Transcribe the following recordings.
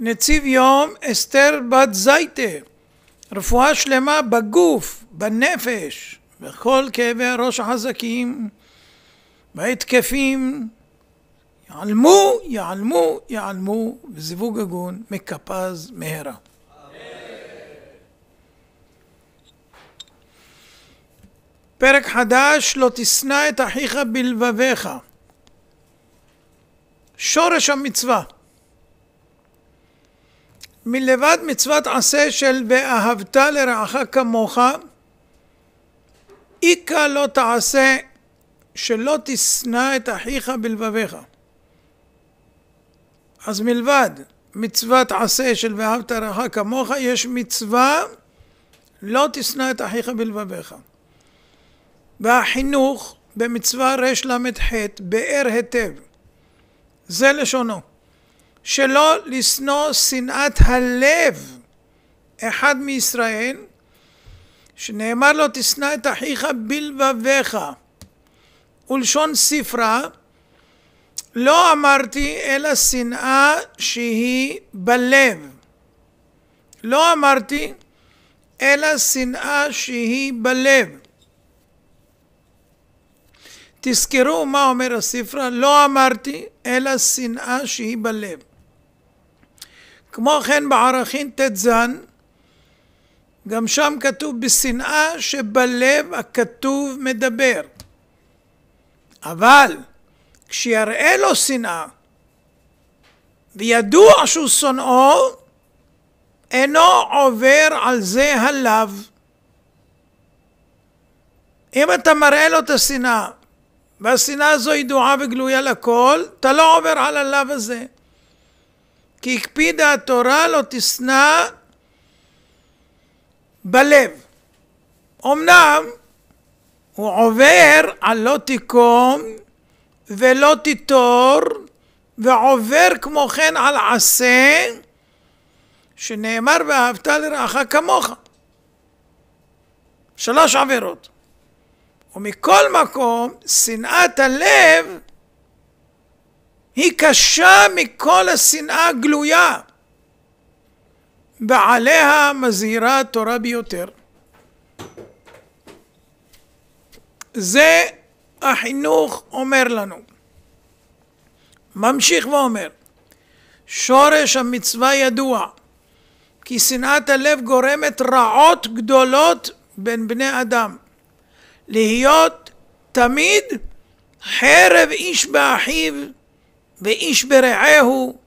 נציב יום אסתר בת זייטה, רפואה שלמה בגוף, בנפש, בכל כאבי הראש החזקים, בהתקפים, יעלמו, יעלמו יעלמו וזיווג הגון מקפז מהרה. פרק חדש, לא תשנא את אחיך בלבביך. שורש המצווה מלבד מצוות עשה של ואהבת לרעך כמוך, איכה לא תעשה שלא תשנא את אחיך בלבביך. אז מלבד מצוות עשה של ואהבת רעך כמוך, יש מצווה לא תשנא את אחיך בלבביך. והחינוך במצווה רל"ח באר היטב. זה לשונו. שלא לשנוא שנאת הלב אחד מישראל, שנאמר לו תשנא את אחיך בלבביך. ולשון ספרה, לא אמרתי אלא שנאה שהיא בלב. לא אמרתי אלא שנאה שהיא בלב. תזכרו מה אומר הספרה, לא אמרתי אלא שנאה שהיא בלב. כמו כן בערכים ט"ז גם שם כתוב בשנאה שבלב הכתוב מדבר. אבל כשיראה לו שנאה וידוע שהוא שונאו, אינו עובר על זה הלאו. אם אתה מראה לו את השנאה, והשנאה הזו ידועה וגלויה לכל, אתה לא עובר על הלאו הזה. כי הקפידה התורה לא תשנא בלב. אמנם הוא עובר על לא תיקום ולא תיטור ועובר כמו כן על עשה שנאמר ואהבת לרעך כמוך. שלוש עבירות. ומכל מקום, שנאת הלב היא קשה מכל השנאה הגלויה. בעליה מזהירה התורה ביותר. זה החינוך אומר לנו. ממשיך ואומר, שורש המצווה ידוע, כי שנאת הלב גורמת רעות גדולות בין בני אדם. להיות תמיד חרב איש באחיו ואיש ברעהו,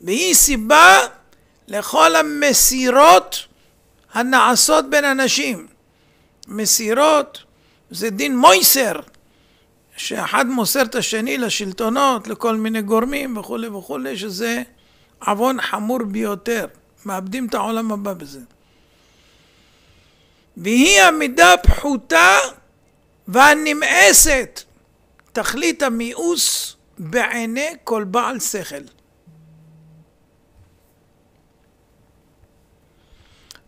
והיא סיבה לכל המסירות הנעשות בין אנשים. מסירות זה דין מויסר, שאחד מוסר את השני לשלטונות, לכל מיני גורמים וכולי וכולי, שזה עוון חמור ביותר. מאבדים את העולם הבא בזה. והיא עמידה פחותה והנמאסת, תכלית המיאוס בעיני כל בעל שכל.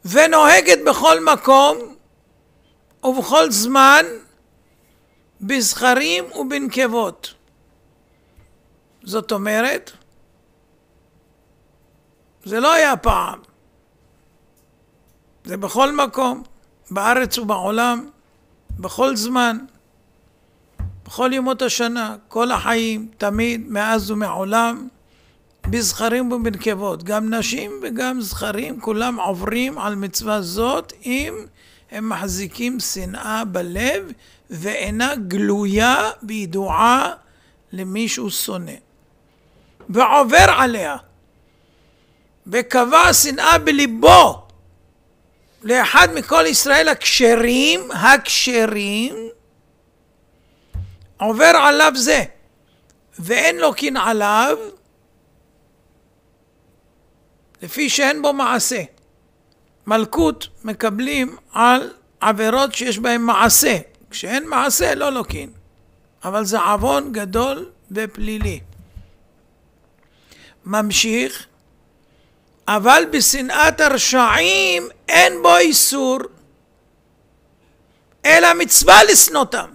ונוהגת בכל מקום ובכל זמן בזכרים ובנקבות. זאת אומרת, זה לא היה פעם, זה בכל מקום, בארץ ובעולם, בכל זמן. בכל ימות השנה, כל החיים, תמיד, מאז ומעולם, בזכרים ובנקבות, גם נשים וגם זכרים, כולם עוברים על מצווה זאת אם הם מחזיקים שנאה בלב ואינה גלויה וידועה למי שהוא שונא. ועובר עליה, וקבע שנאה בליבו לאחד מכל ישראל הכשרים, הכשרים, עובר עליו זה, ואין לוקין עליו, לפי שאין בו מעשה. מלכות מקבלים על עבירות שיש בהן מעשה. כשאין מעשה לא לוקין, אבל זה עוון גדול ופלילי. ממשיך, אבל בשנאת הרשעים אין בו איסור, אלא מצווה לשנותם.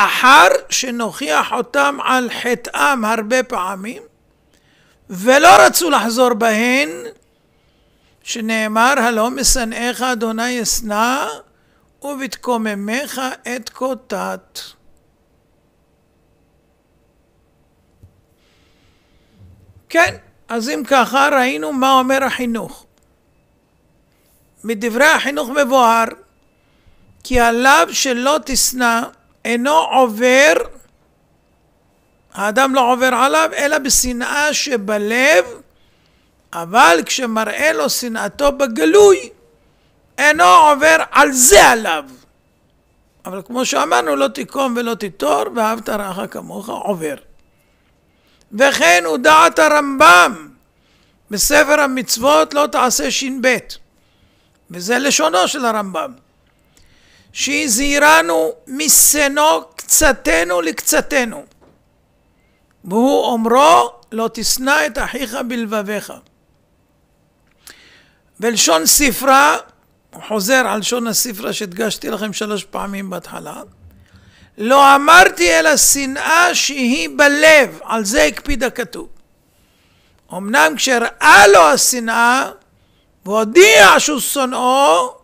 אחר שנוכיח אותם על חטאם הרבה פעמים, ולא רצו לחזור בהן, שנאמר, הלא משנאיך אדוני אשנא, ובתקוממך את קוטט. כן, אז אם ככה ראינו מה אומר החינוך. מדברי החינוך מבואר כי עליו שלא תשנא אינו עובר, האדם לא עובר עליו, אלא בשנאה שבלב, אבל כשמראה לו שנאתו בגלוי, אינו עובר על זה עליו. אבל כמו שאמרנו, לא תיקום ולא תיטור, ואהבת רעך כמוך עובר. וכן הוא דעת הרמב"ם בספר המצוות לא תעשה ש"ב, וזה לשונו של הרמב"ם. שהזהירנו משנוא קצתנו לקצתנו. והוא אומרו, לא תשנא את אחיך בלבביך. ולשון ספרה, הוא חוזר על לשון הספרה שהדגשתי לכם שלוש פעמים בהתחלה, לא אמרתי אלא שנאה שהיא בלב, על זה הקפיד הכתוב. אמנם כשראה לו השנאה והודיע שהוא שונאו,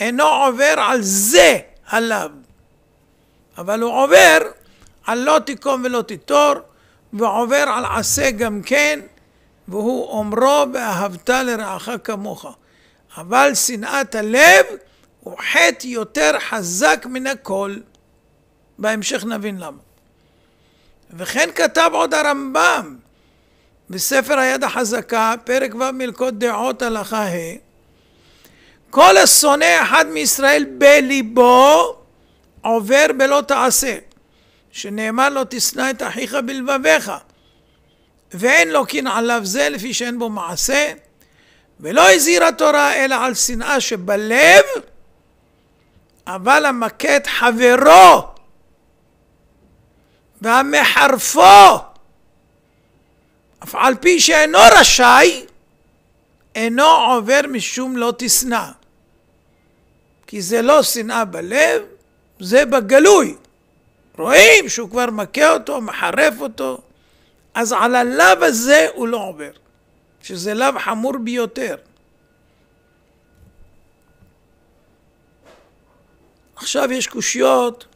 אינו עובר על זה עליו, אבל הוא עובר על לא תיקום ולא תיטור, ועובר על עשה גם כן, והוא אומרו ואהבת לרעך כמוך. אבל שנאת הלב הוא חטא יותר חזק מן הכל. בהמשך נבין למה. וכן כתב עוד הרמב"ם בספר היד החזקה, פרק ו' מלכות דעות הלכה ה' כל השונא אחד מישראל בליבו עובר בלא תעשה, שנאמר לו תשנא את אחיך בלבביך, ואין לו קין עליו זה לפי שאין בו מעשה, ולא הזהיר התורה אלא על שנאה שבלב, אבל המכה את חברו והמחרפו, אף על פי שאינו רשאי, אינו עובר משום לא תשנא. כי זה לא שנאה בלב, זה בגלוי. רואים שהוא כבר מכה אותו, מחרף אותו, אז על הלאו הזה הוא לא עובר, שזה לאו חמור ביותר. עכשיו יש קושיות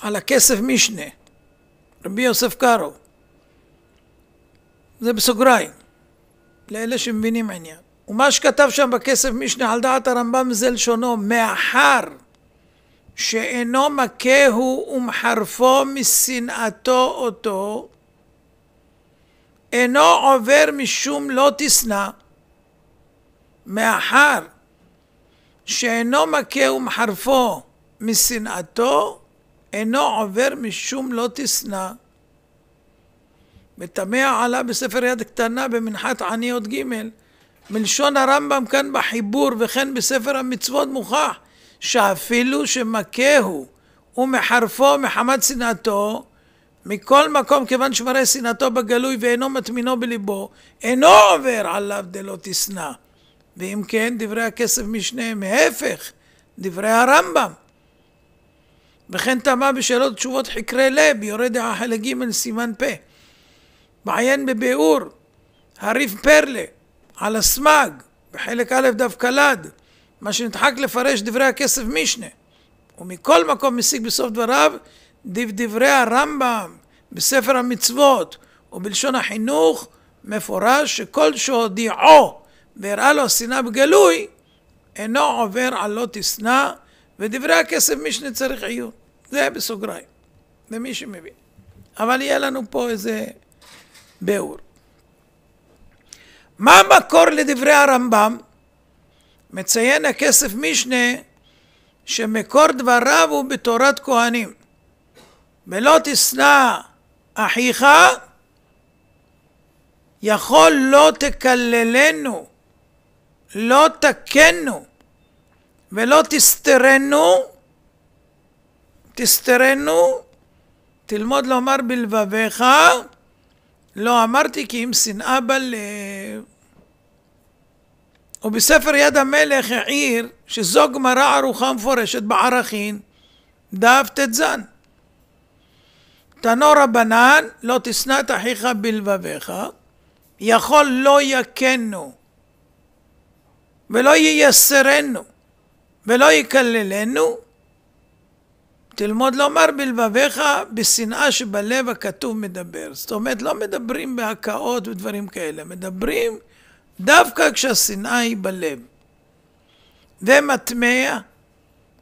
על הכסף משנה, רבי יוסף קארו. זה בסוגריים. לאלה שמבינים עניין. ומה שכתב שם בכסף משנה על דעת הרמב"ם זה לשונו, מאחר שאינו מכהו ומחרפו משנאתו אותו, אינו עובר משום לא תשנא, מאחר שאינו מכה ומחרפו משנאתו, אינו עובר משום לא תשנא. ותמה עלה בספר יד קטנה במנחת עני עוד ג' מלשון הרמב"ם כאן בחיבור וכן בספר המצוות מוכח שאפילו שמכהו ומחרפו מחמת שנאתו מכל מקום כיוון שמראה שנאתו בגלוי ואינו מטמינו בליבו אינו עובר עליו דלא תשנא ואם כן דברי הכסף משניהם ההפך דברי הרמב"ם וכן טמא בשאלות תשובות חקרי לב יורד דעה חלק ג' סימן פה מעיין בביאור, הריף פרלה, על הסמג, בחלק א' דף קלד מה שנדחק לפרש דברי הכסף משנה. ומכל מקום משיג בסוף דבריו דברי הרמב"ם בספר המצוות ובלשון החינוך מפורש שכל שהודיעו והראה לו השנאה בגלוי אינו עובר על לא תשנא ודברי הכסף משנה צריך עיון. זה בסוגריים, למי שמבין. אבל יהיה לנו פה איזה ביאור. מה המקור לדברי הרמב"ם? מציין הכסף משנה שמקור דבריו הוא בתורת כהנים. ולא תשנא אחיך, יכול לא תקללנו, לא תקנו, ולא תסתרנו, תסתרנו, תלמוד לומר בלבביך, לא, אמרתי כי אם שנאה בל... ובספר יד המלך העיר שזו גמרא ערוכה מפורשת בערכין, דף ט"ז. תנו רבנן, לא תשנא את אחיך בלבביך, יכול לא יכנו, ולא ייסרנו, ולא יקללנו, תלמוד לומר בלבביך בשנאה שבלב הכתוב מדבר. זאת אומרת, לא מדברים בהקאות ודברים כאלה, מדברים דווקא כשהשנאה היא בלב. ומטמע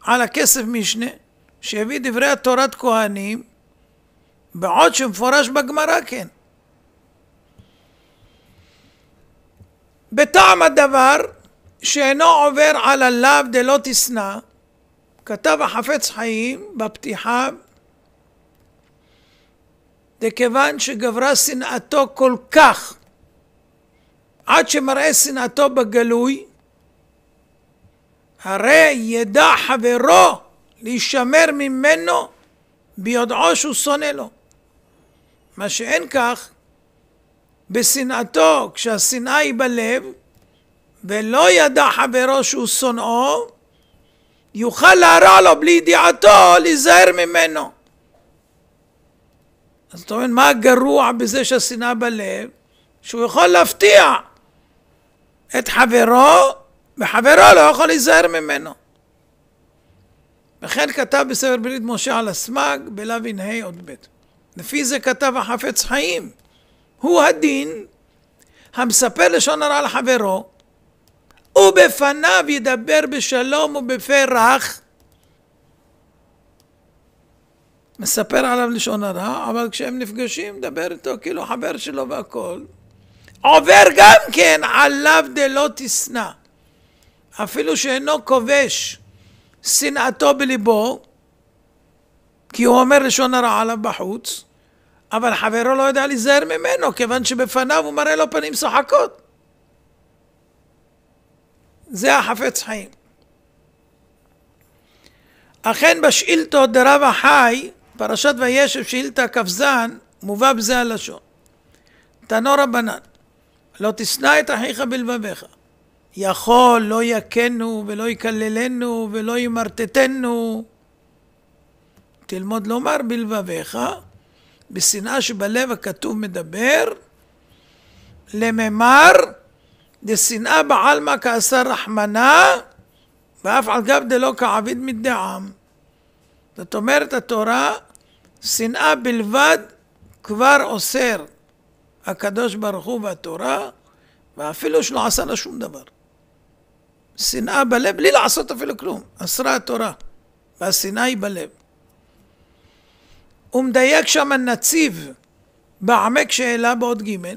על הכסף משנה, שהביא דברי התורת כהנים, בעוד שמפורש בגמרא כן. בטעם הדבר שאינו עובר על הלאו דלא תשנא כתב החפץ חיים בפתיחה דכיוון שגברה שנאתו כל כך עד שמראה שנאתו בגלוי הרי ידע חברו להישמר ממנו ביודעו שהוא שונא לו. מה שאין כך בשנאתו, כשהשנאה היא בלב, ולא ידע חברו שהוא שונאו, יוכל להרע לו בלי ידיעתו, להיזהר ממנו. אז אתה אומר, מה גרוע בזה שהשנאה בלב? שהוא יכול להפתיע את חברו, וחברו לא יכול להיזהר ממנו. וכן כתב בספר ברית משה על הסמ"ג בלאו ה"ה עוד ב'. לפי זה כתב החפץ חיים. הוא הדין המספר לשון הרע לחברו, ובפניו ידבר בשלום ובפה רך. מספר עליו לשון הרע, אבל כשהם נפגשים, מדבר איתו כאילו חבר שלו והכול. עובר גם כן עליו דלא תשנא. אפילו שאינו כובש שנאתו בליבו, כי הוא אומר לשון הרע עליו בחוץ, אבל חברו לא יודע להיזהר ממנו, כיוון שבפניו הוא מראה לו פנים שוחקות. זה החפץ חיים. אכן בשאילתות דרב החי, פרשת וישב שאילתה כ"ז, מובא בזה הלשון. תנו רבנן, לא תשנא את אחיך בלבביך. יכול, לא יכנו, ולא יקללנו, ולא ימרטטנו. תלמוד לומר בלבביך, בשנאה שבלב הכתוב מדבר, לממר דשנאה בעלמא כעשה רחמנה ואף על גב דלא כעביד מדעם. זאת אומרת התורה, שנאה בלבד כבר אוסר הקדוש ברוך הוא והתורה, ואפילו שלא עשה לה שום דבר. שנאה בלב בלי לעשות אפילו כלום, אסרה התורה, והשנאה היא בלב. הוא מדייק שם הנציב בעמק שאלה בעוד ג'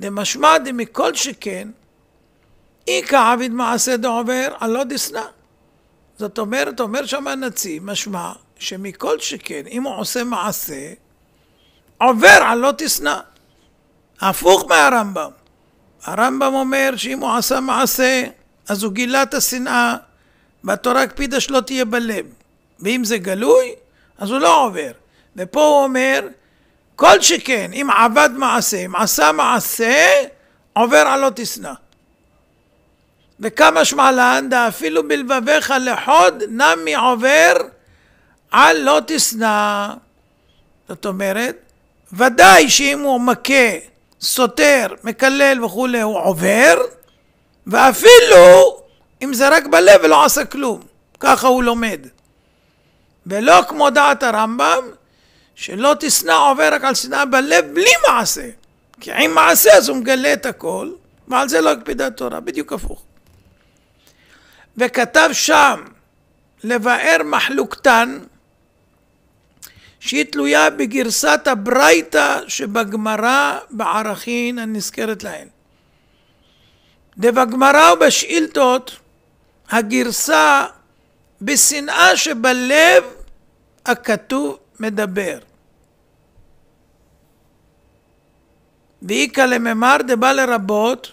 דמשמע דמכל שכן, איכא עביד מעשה דעובר הלא דשנא. זאת אומרת, אומר שם הנציב, משמע שמכל שכן, אם הוא עושה מעשה, עובר על לא תשנא. הפוך מהרמב"ם. הרמב"ם אומר שאם הוא עשה מעשה, אז הוא גילה את השנאה, והתורה הקפידה שלא תהיה בלב. ואם זה גלוי, אז הוא לא עובר. ופה הוא אומר כל שכן, אם עבד מעשה, אם עשה מעשה, עובר עלו תשנא. וכמה שמע לאנדה, אפילו בלבביך לחוד, נמי עובר על לא תשנא. זאת אומרת, ודאי שאם הוא מכה, סותר, מקלל וכולי, הוא עובר, ואפילו אם זה רק בלב ולא עשה כלום. ככה הוא לומד. ולא כמו דעת הרמב"ם, שלא תשנא עובר רק על שנאה בלב בלי מעשה. כי עם מעשה אז הוא מגלה את הכל, ועל זה לא הקפידה התורה, בדיוק הפוך. וכתב שם לבאר מחלוקתן שהיא תלויה בגרסת הברייתא שבגמרא בערכין הנזכרת להן. דבגמרא ובשאילתות הגרסה בשנאה שבלב הכתוב מדבר. ואיכא לממר דבא לרבות,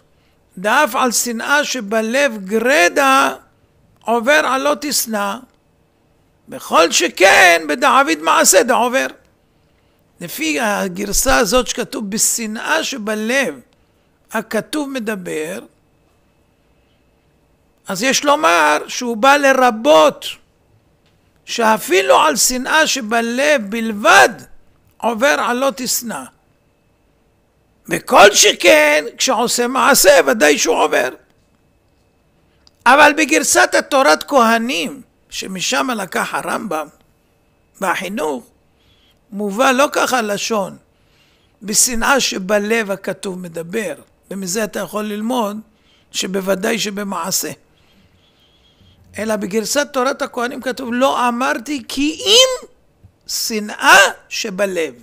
דאף על שנאה שבלב גרדה עובר על לא תשנא, בכל שכן בדעביד מעשה דעובר. לפי הגרסה הזאת שכתוב בשנאה שבלב הכתוב מדבר, אז יש לומר שהוא בא לרבות שאפילו על שנאה שבלב בלבד עובר על לא תשנא. וכל שכן כשעושה מעשה ודאי שהוא עובר. אבל בגרסת התורת כהנים, שמשם לקח הרמב"ם, בחינוך, מובא לא ככה לשון, בשנאה שבלב הכתוב מדבר, ומזה אתה יכול ללמוד שבוודאי שבמעשה. אלא בגרסת תורת הכהנים כתוב לא אמרתי כי אם שנאה שבלב.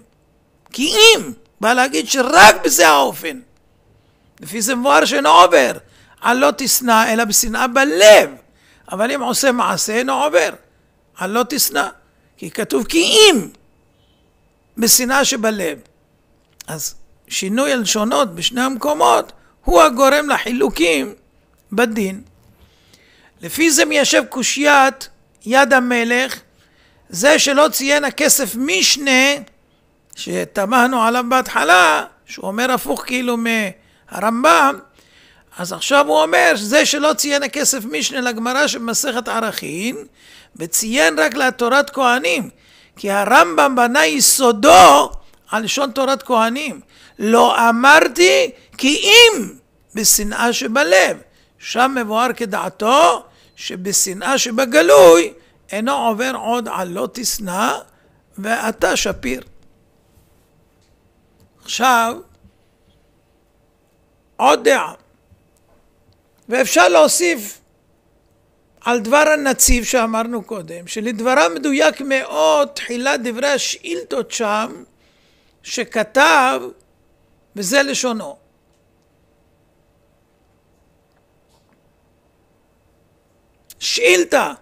כי אם בא להגיד שרק בזה האופן. לפי זה מבואר שאינו עובר. על לא תשנא אלא בשנאה בלב, אבל אם עושה מעשה אינו עובר. על לא תשנא. כי כתוב כי אם בשנאה שבלב. אז שינוי הלשונות בשני המקומות הוא הגורם לחילוקים בדין. לפי זה מיישב קושיית יד המלך זה שלא ציין הכסף משנה שתמהנו עליו בהתחלה, שהוא אומר הפוך כאילו מהרמב"ם, אז עכשיו הוא אומר, זה שלא ציין הכסף משנה לגמרא שבמסכת ערכין, וציין רק לתורת כהנים, כי הרמב"ם בנה יסודו על לשון תורת כהנים. לא אמרתי כי אם בשנאה שבלב, שם מבואר כדעתו שבשנאה שבגלוי אינו עובר עוד על לא תשנא ואתה שפיר. עכשיו, עוד דעה. ואפשר להוסיף על דבר הנציב שאמרנו קודם, שלדבריו מדויק מאוד תחילת דברי השאילתות שם, שכתב, וזה לשונו. שאילתה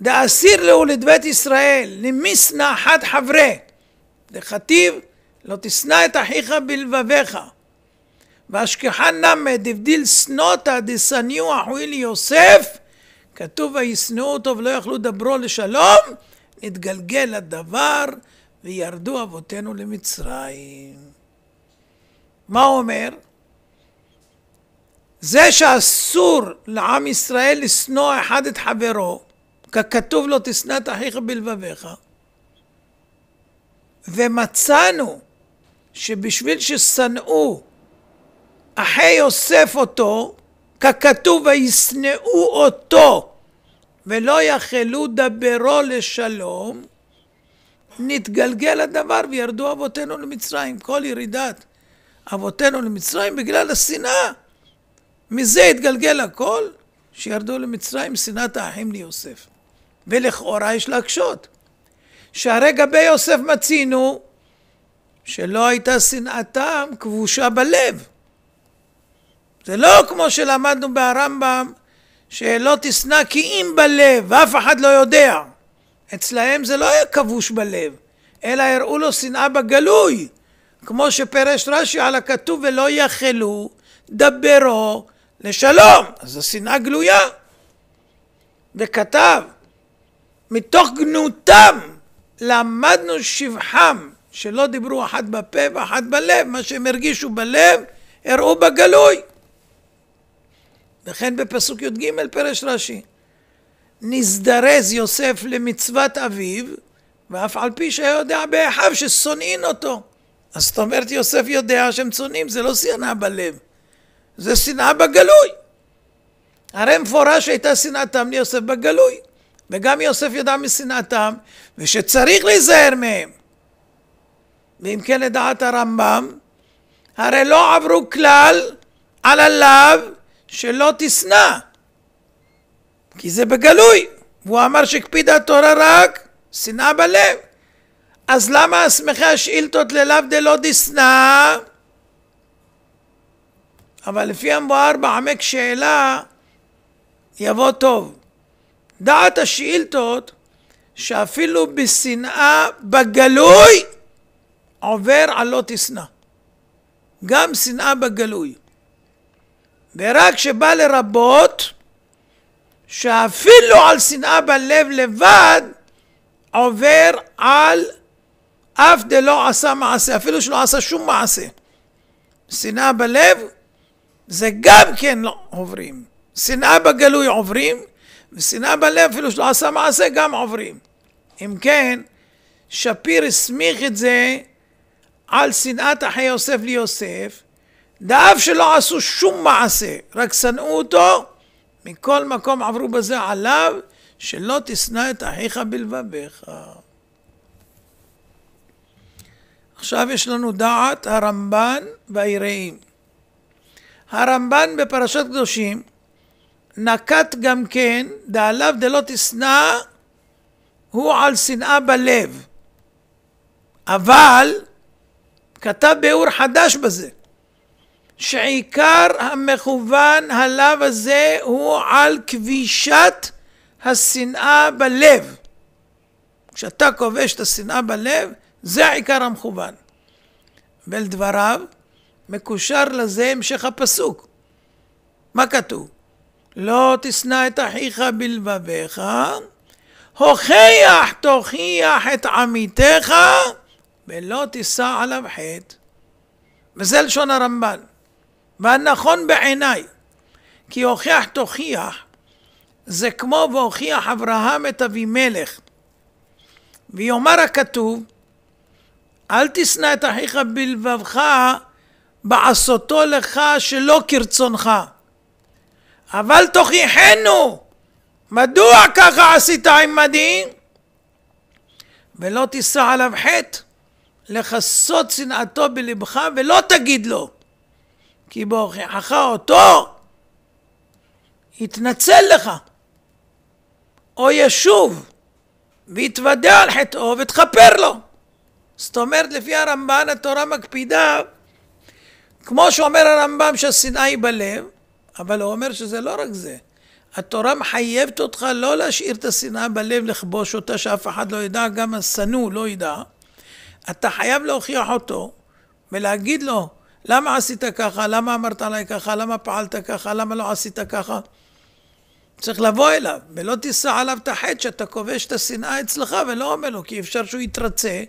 דאסיר לו לדבית ישראל למשנא חד חברי דכתיב לא תשנא את אחיך בלבביך. והשכחה נמד דבדיל שנותא דשניאו אחוי ליוסף, כתוב וישנאו אותו ולא יכלו דברו לשלום, נתגלגל הדבר וירדו אבותינו למצרים. מה הוא אומר? זה שאסור לעם ישראל לשנוא אחד את חברו, ככתוב לו לא תשנא את אחיך בלבביך, ומצאנו שבשביל ששנאו אחי יוסף אותו, ככתוב וישנאו אותו ולא יחלו דברו לשלום, נתגלגל הדבר וירדו אבותינו למצרים. כל ירידת אבותינו למצרים בגלל השנאה. מזה התגלגל הכל, שירדו למצרים שנאת האחים ליוסף. ולכאורה יש להקשות. שהרי גבי יוסף מצינו שלא הייתה שנאתם כבושה בלב. זה לא כמו שלמדנו ברמב"ם, שלא תשנא כי אם בלב, ואף אחד לא יודע. אצלהם זה לא היה כבוש בלב, אלא הראו לו שנאה בגלוי, כמו שפרש רש"י על הכתוב ולא יחלו דברו לשלום, אז זו שנאה גלויה. וכתב, מתוך גנותם למדנו שבחם שלא דיברו אחת בפה ואחת בלב, מה שהם הרגישו בלב, הראו בגלוי. וכן בפסוק י"ג פרש רש"י, נזדרז יוסף למצוות אביו, ואף על פי שהיה יודע באחיו ששונאין אותו. אז זאת אומרת יוסף יודע שהם צונאים, זה לא שנאה בלב, זה שנאה בגלוי. הרי מפורש הייתה שנאתם ליוסף בגלוי, וגם יוסף ידע משנאתם, ושצריך להיזהר מהם. ואם כן לדעת הרמב"ם, הרי לא עברו כלל על הלאו שלא תשנא, כי זה בגלוי. והוא אמר שהקפידה התורה רק שנאה בלב. אז למה אסמכי השאילתות ללאו דלא דשנא? אבל לפי המבואר בעמק שאלה יבוא טוב. דעת השאילתות שאפילו בשנאה בגלוי עובר על לא תשנא. גם שנאה בגלוי. ורק שבא לרבות, שאפילו על שנאה בלב לבד, עובר על אף דלא עשה מעשה, אפילו שלא עשה שום מעשה. שנאה בלב, זה גם כן לא עוברים. שנאה בגלוי עוברים, ושנאה בלב, אפילו שלא עשה מעשה, גם עוברים. אם כן, שפיר הסמיך את זה על שנאת אחי יוסף ליוסף, דאב שלא עשו שום מעשה, רק שנאו אותו, מכל מקום עברו בזה עליו, שלא תשנא את אחיך בלבביך. עכשיו יש לנו דעת הרמב"ן והיראים. הרמב"ן בפרשת קדושים נקט גם כן, דעליו דלא תשנא, הוא על שנאה בלב. אבל כתב ביאור חדש בזה, שעיקר המכוון הלאו הזה הוא על כבישת השנאה בלב. כשאתה כובש את השנאה בלב, זה העיקר המכוון. ולדבריו, מקושר לזה המשך הפסוק. מה כתוב? לא תשנא את אחיך בלבביך, הוכיח תוכיח את עמיתך ולא תישא עליו חטא. וזה לשון הרמב"ן. והנכון בעיניי, כי הוכיח תוכיח, זה כמו והוכיח אברהם את אבימלך. ויאמר הכתוב, אל תשנא את אחיך בלבבך בעשותו לך שלא כרצונך. אבל תוכיחנו, מדוע ככה עשית עמדי? ולא תישא עליו חטא. לכסות שנאתו בלבך ולא תגיד לו, כי בהוכיחך אותו יתנצל לך, או ישוב ויתוודה על חטאו ותכפר לו. זאת אומרת, לפי הרמב"ן התורה מקפידה, כמו שאומר הרמב"ם שהשנאה היא בלב, אבל הוא אומר שזה לא רק זה. התורה מחייבת אותך לא להשאיר את השנאה בלב, לכבוש אותה, שאף אחד לא ידע, גם השנוא לא ידע. אתה חייב להוכיח אותו ולהגיד לו, למה עשית ככה? למה אמרת עליי ככה? למה פעלת ככה? למה לא עשית ככה? צריך לבוא אליו, ולא תישא עליו את החטא שאתה כובש את השנאה אצלך ולא אומר לו, כי אפשר שהוא יתרצה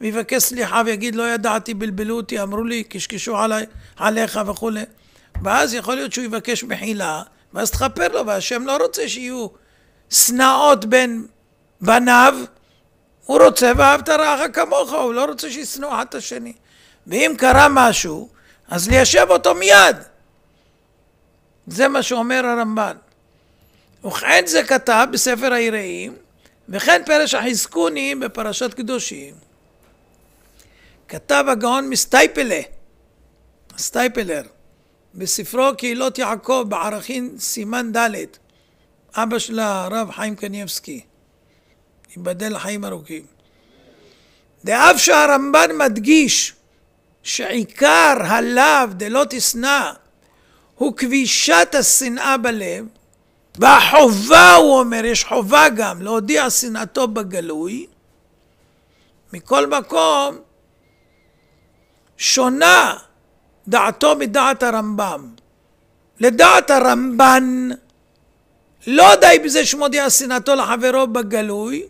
ויבקש סליחה ויגיד לא ידעתי, בלבלו אותי, אמרו לי, קשקשו עלי, עליך וכולי. ואז יכול להיות שהוא יבקש מחילה, ואז תכפר לו, והשם לא רוצה שיהיו שנאות בין בניו הוא רוצה ואהבת רעך כמוך, הוא לא רוצה שישנוא אחד את השני. ואם קרה משהו, אז ליישב אותו מיד. זה מה שאומר הרמב"ן. וכן זה כתב בספר היראים, וכן פרש החזקוני בפרשת קדושים. כתב הגאון מסטייפלה, סטייפלר, בספרו קהילות יעקב בערכין סימן ד', אבא של הרב חיים קניבסקי. ייבדל לחיים ארוכים. דאף שהרמב"ן מדגיש שעיקר הלאו דלא תשנא הוא כבישת השנאה בלב, והחובה, הוא אומר, יש חובה גם להודיע שנאתו בגלוי, מכל מקום שונה דעתו מדעת הרמב"ם. לדעת הרמב"ן לא די בזה שמודיע שנאתו לחברו בגלוי,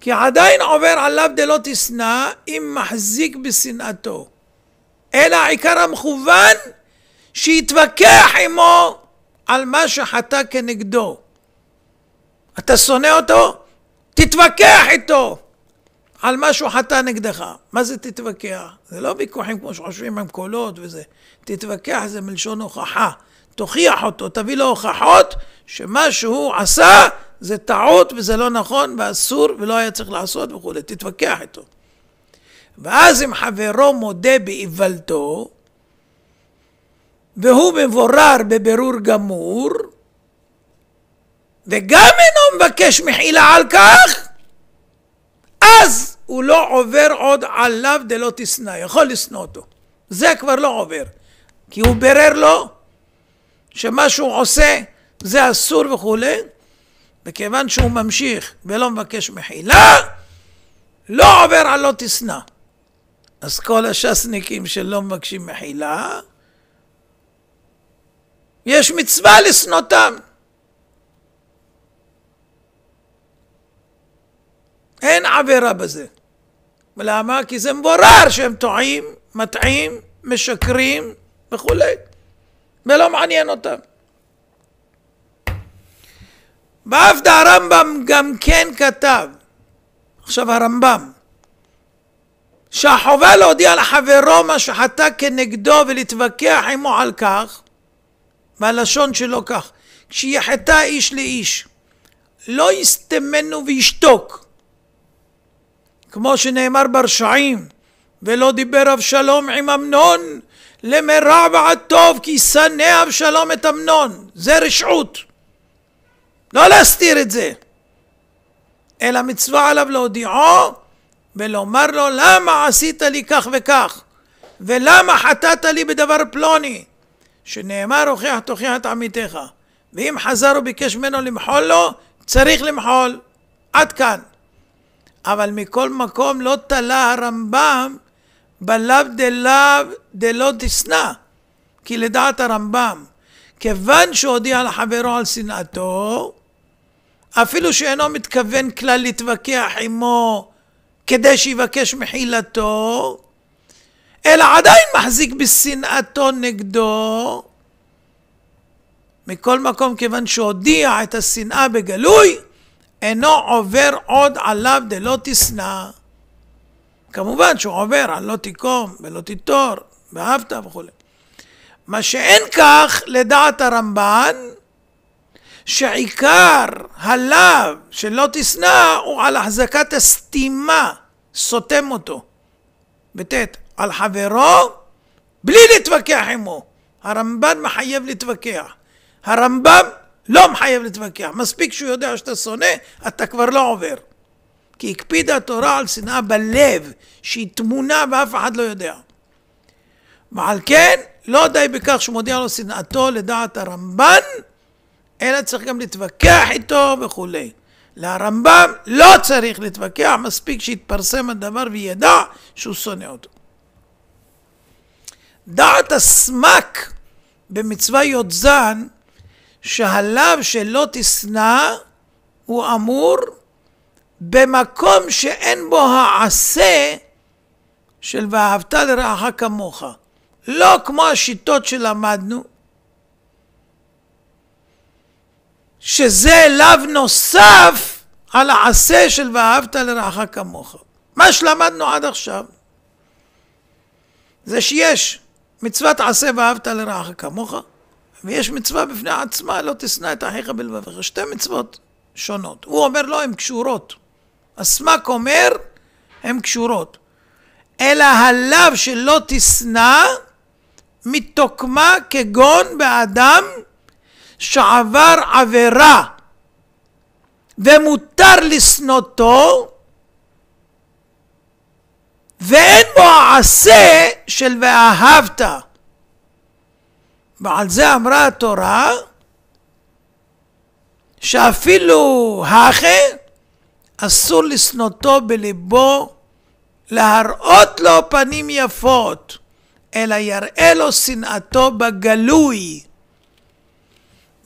כי עדיין עובר עליו דלא תשנא אם מחזיק בשנאתו. אלא העיקר המכוון שיתווכח עמו על מה שחטא כנגדו. אתה שונא אותו? תתווכח איתו על מה שהוא חטא נגדך. מה זה תתווכח? זה לא ויכוחים כמו שחושבים עם קולות וזה. תתווכח זה מלשון הוכחה. תוכיח אותו, תביא לו הוכחות שמה שהוא עשה זה טעות וזה לא נכון ואסור ולא היה צריך לעשות וכולי, תתווכח איתו. ואז אם חברו מודה באיוולתו, והוא מבורר בבירור גמור, וגם אינו מבקש מחילה על כך, אז הוא לא עובר עוד עליו דלא תשנא, יכול לשנוא אותו. זה כבר לא עובר, כי הוא בירר לו שמה שהוא עושה זה אסור וכולי, וכיוון שהוא ממשיך ולא מבקש מחילה, לא עובר על לא תשנא. אז כל הש"סניקים שלא מבקשים מחילה, יש מצווה לשנותם. אין עבירה בזה. למה? כי זה מבורר שהם טועים, מטעים, משקרים וכולי. ולא מעניין אותם. בעבדה הרמב"ם גם כן כתב, עכשיו הרמב"ם, שהחובה להודיע לחברו מה שחטא כנגדו ולהתווכח עמו על כך, והלשון שלו כך, כשיחטא איש לאיש, לא יסתמנו וישתוק, כמו שנאמר ברשעים, ולא דיבר אבשלום עם אמנון למרע ועד טוב כי שנא אבשלום את אמנון, זה רשעות. לא להסתיר את זה, אלא מצווה עליו להודיעו ולומר לו למה עשית לי כך וכך ולמה חטאת לי בדבר פלוני שנאמר הוכיח תוכיח את עמיתך ואם חזר וביקש ממנו למחול לו צריך למחול עד כאן אבל מכל מקום לא תלה הרמב"ם בלאו דלאו דלא דשנא כי לדעת הרמב"ם כיוון שהודיע לחברו על שנאתו אפילו שאינו מתכוון כלל להתווכח עמו כדי שיבקש מחילתו, אלא עדיין מחזיק בשנאתו נגדו. מכל מקום, כיוון שהודיע את השנאה בגלוי, אינו עובר עוד עליו דלא תשנא. כמובן שהוא עובר על לא תיקום ולא תיטור, ואהבת וכו'. מה שאין כך, לדעת הרמב"ן, שעיקר הלאו שלא תשנא הוא על החזקת הסתימה, סותם אותו. בטית, על חברו בלי להתווכח עמו. הרמב"ן מחייב להתווכח. הרמב"ם לא מחייב להתווכח. מספיק שהוא יודע שאתה שונא, אתה כבר לא עובר. כי הקפידה התורה על שנאה בלב, שהיא תמונה ואף אחד לא יודע. ועל כן, לא די בכך שהוא מודיע לו שנאתו לדעת הרמב"ן, אלא צריך גם להתווכח איתו וכולי. לרמב"ם לא צריך להתווכח, מספיק שיתפרסם הדבר וידע שהוא שונא אותו. דעת הסמק במצווה י"ז, שהלאו שלא תשנא, הוא אמור במקום שאין בו העשה של ואהבת לרעך כמוך. לא כמו השיטות שלמדנו, שזה לאו נוסף על העשה של ואהבת לרעך כמוך. מה שלמדנו עד עכשיו זה שיש מצוות עשה ואהבת לרעך כמוך, ויש מצווה בפני עצמה, לא תשנא את אחיך בלבביך. שתי מצוות שונות. הוא אומר לא, הן קשורות. הסמ"ק אומר, הן קשורות. אלא הלאו שלא תשנא מתוקמה כגון באדם שעבר עבירה ומותר לשנותו ואין בו העשה של ואהבת. ועל זה אמרה התורה שאפילו האחה אסור לשנותו בליבו להראות לו פנים יפות, אלא יראה לו שנאתו בגלוי.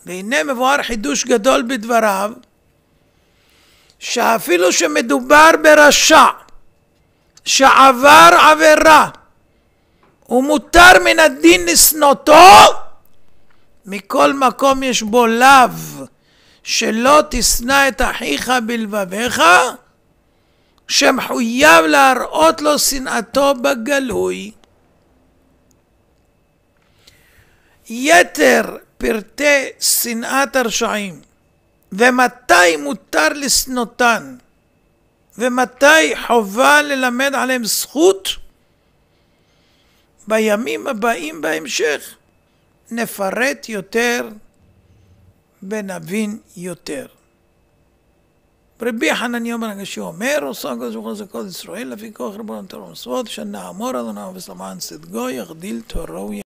והנה מבואר חידוש גדול בדבריו, שאפילו שמדובר ברשע שעבר עבירה ומותר מן הדין לשנותו, מכל מקום יש בו לאו, שלא תשנא את אחיך בלבביך, שמחויב להראות לו שנאתו בגלוי. יתר פרטי שנאת הרשעים, ומתי מותר לשנותן, ומתי חובה ללמד עליהם זכות, בימים הבאים בהמשך נפרט יותר ונבין יותר. רבי חנניה אומר הגשי אומר, עושה הקדוש ברוך הוא עושה כל ישראל, לפי כוח רבו תורה ומצוות, שנעמור אדוני וסלמן צדקו, יחדיל תורו